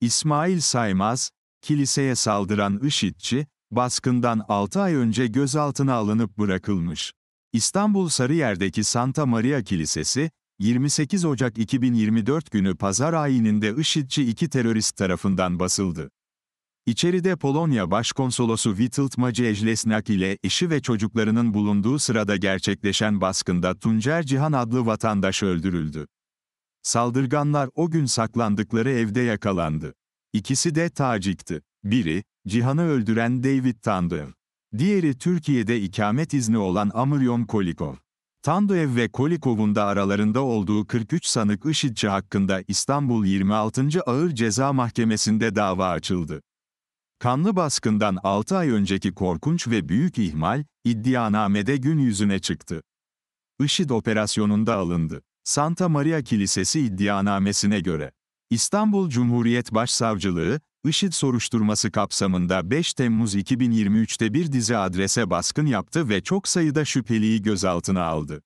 İsmail Saymaz, kiliseye saldıran IŞİD'çi, baskından 6 ay önce gözaltına alınıp bırakılmış. İstanbul Sarıyer'deki Santa Maria Kilisesi, 28 Ocak 2024 günü pazar ayininde IŞİD'çi iki terörist tarafından basıldı. İçeride Polonya Başkonsolosu Witold Lesnak ile eşi ve çocuklarının bulunduğu sırada gerçekleşen baskında Tuncer Cihan adlı vatandaş öldürüldü. Saldırganlar o gün saklandıkları evde yakalandı. İkisi de Tacik'ti. Biri, Cihan'ı öldüren David Tandoev. Diğeri Türkiye'de ikamet izni olan Amryom Kolikov. Tandoev ve Kolikov'un da aralarında olduğu 43 sanık IŞİD'çi hakkında İstanbul 26. Ağır Ceza Mahkemesi'nde dava açıldı. Kanlı baskından 6 ay önceki korkunç ve büyük ihmal, iddianamede gün yüzüne çıktı. IŞİD operasyonunda alındı. Santa Maria Kilisesi iddianamesine göre, İstanbul Cumhuriyet Başsavcılığı, IŞİD soruşturması kapsamında 5 Temmuz 2023'te bir dizi adrese baskın yaptı ve çok sayıda şüpheliyi gözaltına aldı.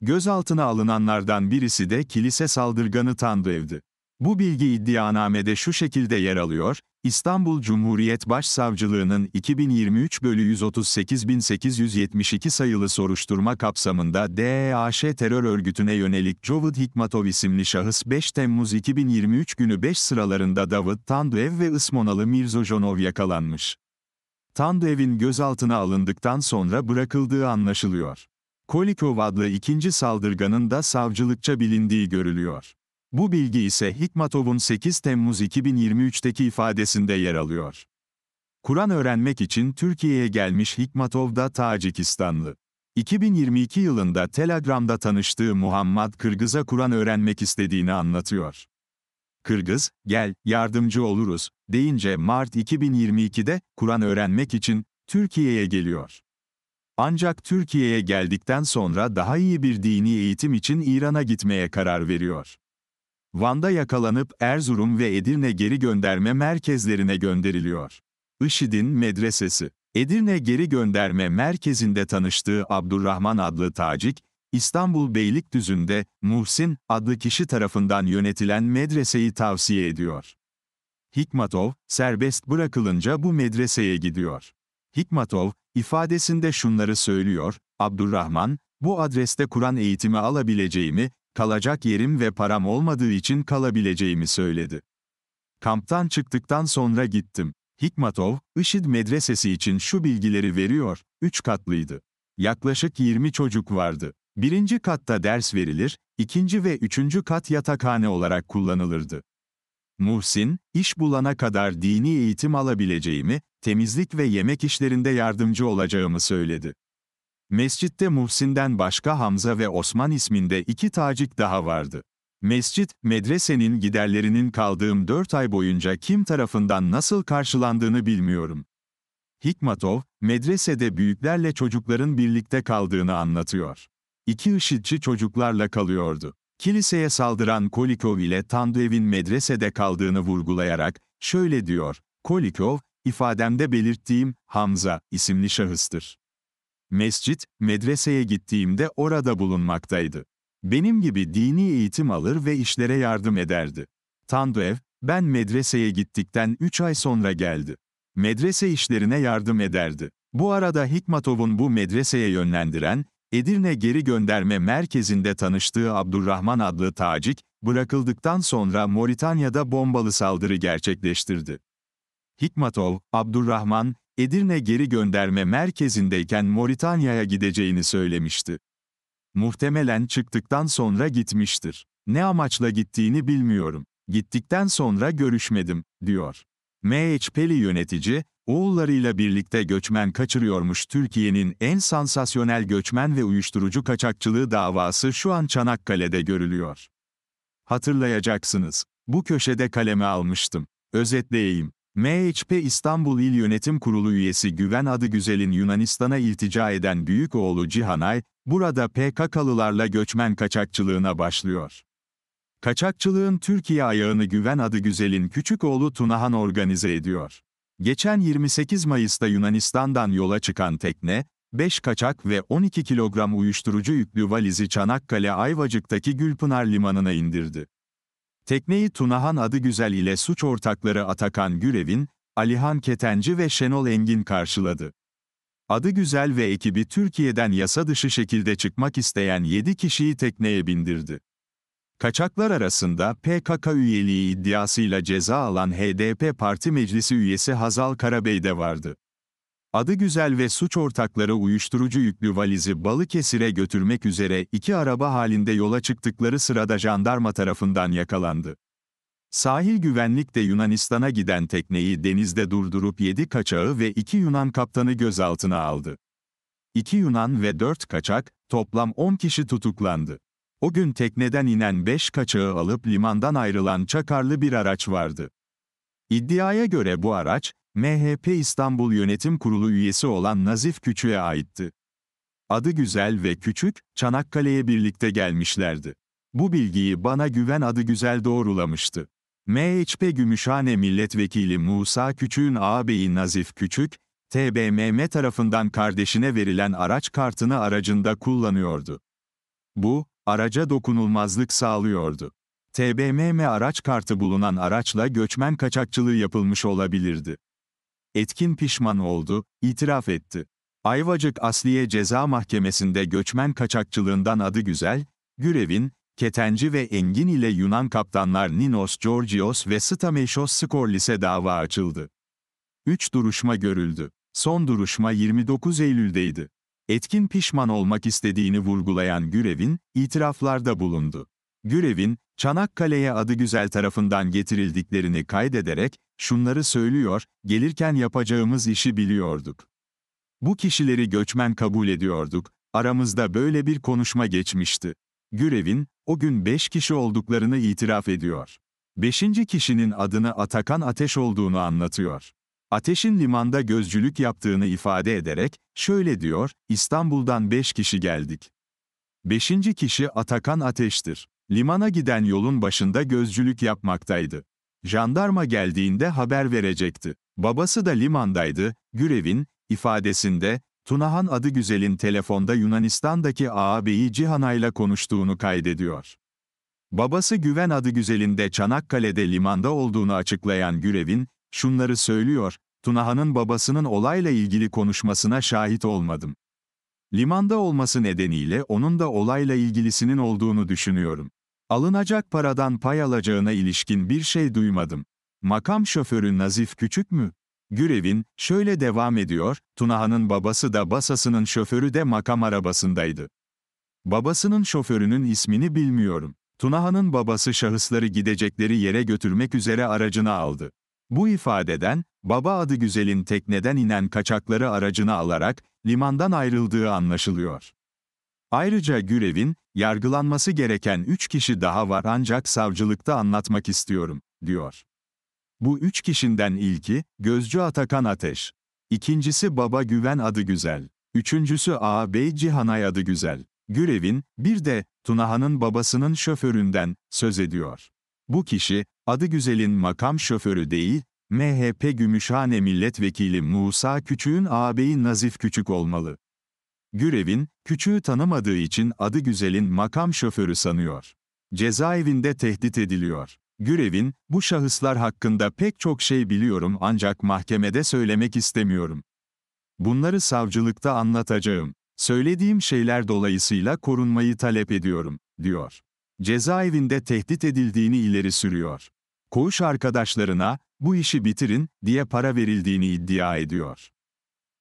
Gözaltına alınanlardan birisi de kilise saldırganı Tanrıev'di. Bu bilgi iddianamede şu şekilde yer alıyor, İstanbul Cumhuriyet Başsavcılığı'nın 2023 bölü 138.872 sayılı soruşturma kapsamında DEAŞ terör örgütüne yönelik Jovid Hikmatov isimli şahıs 5 Temmuz 2023 günü 5 sıralarında David Tanduev ve Ismonalı Mirzojonov yakalanmış. Tanduev'in gözaltına alındıktan sonra bırakıldığı anlaşılıyor. Kolikov adlı ikinci saldırganın da savcılıkça bilindiği görülüyor. Bu bilgi ise Hikmatov'un 8 Temmuz 2023'teki ifadesinde yer alıyor. Kur'an öğrenmek için Türkiye'ye gelmiş Hikmatov da Tacikistanlı. 2022 yılında Telegram'da tanıştığı Muhammed Kırgız'a Kur'an öğrenmek istediğini anlatıyor. Kırgız, gel, yardımcı oluruz, deyince Mart 2022'de Kur'an öğrenmek için Türkiye'ye geliyor. Ancak Türkiye'ye geldikten sonra daha iyi bir dini eğitim için İran'a gitmeye karar veriyor. Van'da yakalanıp Erzurum ve Edirne geri gönderme merkezlerine gönderiliyor. IŞİD'in medresesi. Edirne Geri Gönderme Merkezi'nde tanıştığı Abdurrahman adlı tacik, İstanbul Beylikdüzü'nde Muhsin adlı kişi tarafından yönetilen medreseyi tavsiye ediyor. Hikmatov, serbest bırakılınca bu medreseye gidiyor. Hikmatov, ifadesinde şunları söylüyor, Abdurrahman, bu adreste Kur'an eğitimi alabileceğimi kalacak yerim ve param olmadığı için kalabileceğimi söyledi. Kamptan çıktıktan sonra gittim. Hikmatov, IŞİD medresesi için şu bilgileri veriyor, 3 katlıydı. Yaklaşık 20 çocuk vardı. Birinci katta ders verilir, ikinci ve üçüncü kat yatakhane olarak kullanılırdı. Muhsin, iş bulana kadar dini eğitim alabileceğimi, temizlik ve yemek işlerinde yardımcı olacağımı söyledi. Mescitte Muhsin'den başka Hamza ve Osman isminde iki tacik daha vardı. Mescit, medresenin giderlerinin kaldığım dört ay boyunca kim tarafından nasıl karşılandığını bilmiyorum. Hikmatov, medresede büyüklerle çocukların birlikte kaldığını anlatıyor. İki IŞİD'ci çocuklarla kalıyordu. Kiliseye saldıran Kolikov ile Tandev'in medresede kaldığını vurgulayarak, şöyle diyor, Kolikov, ifademde belirttiğim Hamza isimli şahıstır. Mescit, medreseye gittiğimde orada bulunmaktaydı. Benim gibi dini eğitim alır ve işlere yardım ederdi. Tanduev, ben medreseye gittikten 3 ay sonra geldi. Medrese işlerine yardım ederdi. Bu arada Hikmatov'un bu medreseye yönlendiren, Edirne Geri Gönderme Merkezi'nde tanıştığı Abdurrahman adlı tacik, bırakıldıktan sonra Moritanya'da bombalı saldırı gerçekleştirdi. Hikmatov, Abdurrahman, Edirne Geri Gönderme Merkezi'ndeyken Moritanya'ya gideceğini söylemişti. Muhtemelen çıktıktan sonra gitmiştir. Ne amaçla gittiğini bilmiyorum. Gittikten sonra görüşmedim, diyor. MHP'li yönetici, oğullarıyla birlikte göçmen kaçırıyormuş Türkiye'nin en sansasyonel göçmen ve uyuşturucu kaçakçılığı davası şu an Çanakkale'de görülüyor. Hatırlayacaksınız, bu köşede kaleme almıştım. Özetleyeyim. MHP İstanbul İl Yönetim Kurulu üyesi Güven Adıgüzel'in Yunanistan'a iltica eden büyük oğlu Cihanay, burada PKK'lılarla göçmen kaçakçılığına başlıyor. Kaçakçılığın Türkiye ayağını Güven Adıgüzel'in küçük oğlu Tunahan organize ediyor. Geçen 28 Mayıs'ta Yunanistan'dan yola çıkan tekne, 5 kaçak ve 12 kilogram uyuşturucu yüklü valizi Çanakkale Ayvacık'taki Gülpınar Limanı'na indirdi. Tekneyi Tunahan Adıgüzel ile suç ortakları Atakan Gürev'in, Alihan Ketenci ve Şenol Engin karşıladı. Adıgüzel ve ekibi Türkiye'den yasa dışı şekilde çıkmak isteyen 7 kişiyi tekneye bindirdi. Kaçaklar arasında PKK üyeliği iddiasıyla ceza alan HDP Parti Meclisi üyesi Hazal Karabey de vardı. Adı Güzel ve suç ortakları uyuşturucu yüklü valizi Balıkesir'e götürmek üzere iki araba halinde yola çıktıkları sırada jandarma tarafından yakalandı. Sahil güvenlik de Yunanistan'a giden tekneyi denizde durdurup 7 kaçağı ve 2 Yunan kaptanı gözaltına aldı. 2 Yunan ve 4 kaçak, toplam 10 kişi tutuklandı. O gün tekneden inen 5 kaçağı alıp limandan ayrılan çakarlı bir araç vardı. İddiaya göre bu araç, MHP İstanbul Yönetim Kurulu üyesi olan Nazif Küçük'e aitti. Adı Güzel ve Küçük, Çanakkale'ye birlikte gelmişlerdi. Bu bilgiyi bana güven adı Güzel doğrulamıştı. MHP Gümüşhane Milletvekili Musa Küçük'ün ağabeyi Nazif Küçük, TBMM tarafından kardeşine verilen araç kartını aracında kullanıyordu. Bu, araca dokunulmazlık sağlıyordu. TBMM araç kartı bulunan araçla göçmen kaçakçılığı yapılmış olabilirdi. Etkin pişman oldu, itiraf etti. Ayvacık Asliye Ceza Mahkemesi'nde göçmen kaçakçılığından adı güzel, Gürev'in, Ketenci ve Engin ile Yunan kaptanlar Ninos Georgios ve Stameşos Skorlis'e dava açıldı. 3 duruşma görüldü. Son duruşma 29 Eylül'deydi. Etkin pişman olmak istediğini vurgulayan Gürev'in, itiraflarda bulundu. Gürev'in, Çanakkale'ye adı güzel tarafından getirildiklerini kaydederek, şunları söylüyor, gelirken yapacağımız işi biliyorduk. Bu kişileri göçmen kabul ediyorduk, aramızda böyle bir konuşma geçmişti. Gürev'in, o gün beş kişi olduklarını itiraf ediyor. Beşinci kişinin adını Atakan Ateş olduğunu anlatıyor. Ateş'in limanda gözcülük yaptığını ifade ederek, şöyle diyor, İstanbul'dan beş kişi geldik. Beşinci kişi Atakan Ateş'tir. Limana giden yolun başında gözcülük yapmaktaydı. Jandarma geldiğinde haber verecekti. Babası da limandaydı, Gürev'in, ifadesinde, Tunahan adı güzelin telefonda Yunanistan'daki ağabeyi Cihanay'la konuştuğunu kaydediyor. Babası Güven adı güzelin de Çanakkale'de limanda olduğunu açıklayan Gürev'in, şunları söylüyor, Tunahan'ın babasının olayla ilgili konuşmasına şahit olmadım. Limanda olması nedeniyle onun da olayla ilgilisinin olduğunu düşünüyorum. Alınacak paradan pay alacağına ilişkin bir şey duymadım. Makam şoförü Nazif Küçük mü? Gürevin, şöyle devam ediyor, Tunahan'ın babası da Basas'ının şoförü de makam arabasındaydı. Babasının şoförünün ismini bilmiyorum. Tunahan'ın babası şahısları gidecekleri yere götürmek üzere aracını aldı. Bu ifadeden, baba adı güzelin tekneden inen kaçakları aracını alarak limandan ayrıldığı anlaşılıyor. Ayrıca Gürev'in, yargılanması gereken üç kişi daha var ancak savcılıkta anlatmak istiyorum, diyor. Bu üç kişiden ilki, Gözcü Atakan Ateş. İkincisi Baba Güven adı güzel. Üçüncüsü ağabey Cihanay adı güzel. Gürev'in, bir de, Tunahan'ın babasının şoföründen, söz ediyor. Bu kişi, adı güzelin makam şoförü değil, MHP Gümüşhane Milletvekili Musa Küçük'ün ağabeyi Nazif Küçük olmalı. Gürev'in, küçüğü tanımadığı için adı güzelin makam şoförü sanıyor. Cezaevinde tehdit ediliyor. Gürev'in, bu şahıslar hakkında pek çok şey biliyorum ancak mahkemede söylemek istemiyorum. Bunları savcılıkta anlatacağım. Söylediğim şeyler dolayısıyla korunmayı talep ediyorum, diyor. Cezaevinde tehdit edildiğini ileri sürüyor. Koğuş arkadaşlarına, bu işi bitirin, diye para verildiğini iddia ediyor.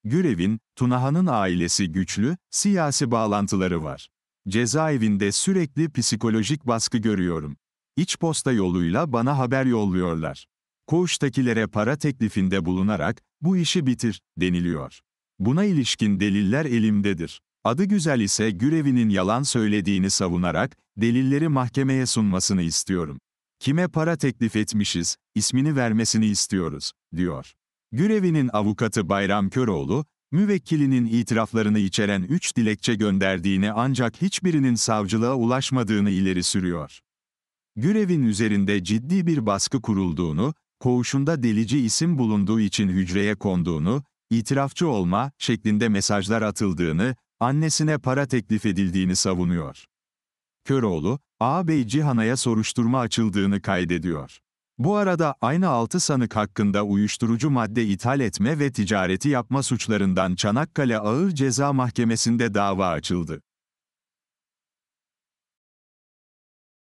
Gürev'in, Tunahan'ın ailesi güçlü, siyasi bağlantıları var. Cezaevinde sürekli psikolojik baskı görüyorum. İç posta yoluyla bana haber yolluyorlar. Koğuştakilere para teklifinde bulunarak, bu işi bitir, deniliyor. Buna ilişkin deliller elimdedir. Adı güzel ise Gürevi'nin yalan söylediğini savunarak, delilleri mahkemeye sunmasını istiyorum. Kime para teklif etmişiz, ismini vermesini istiyoruz, diyor. Gürevi'nin avukatı Bayram Köroğlu, müvekkilinin itiraflarını içeren 3 dilekçe gönderdiğini ancak hiçbirinin savcılığa ulaşmadığını ileri sürüyor. Gürev'in üzerinde ciddi bir baskı kurulduğunu, koğuşunda delici isim bulunduğu için hücreye konduğunu, itirafçı olma şeklinde mesajlar atıldığını, annesine para teklif edildiğini savunuyor. Köroğlu, ağabey Cihana'ya soruşturma açıldığını kaydediyor. Bu arada aynı 6 sanık hakkında uyuşturucu madde ithal etme ve ticareti yapma suçlarından Çanakkale Ağır Ceza Mahkemesi'nde dava açıldı.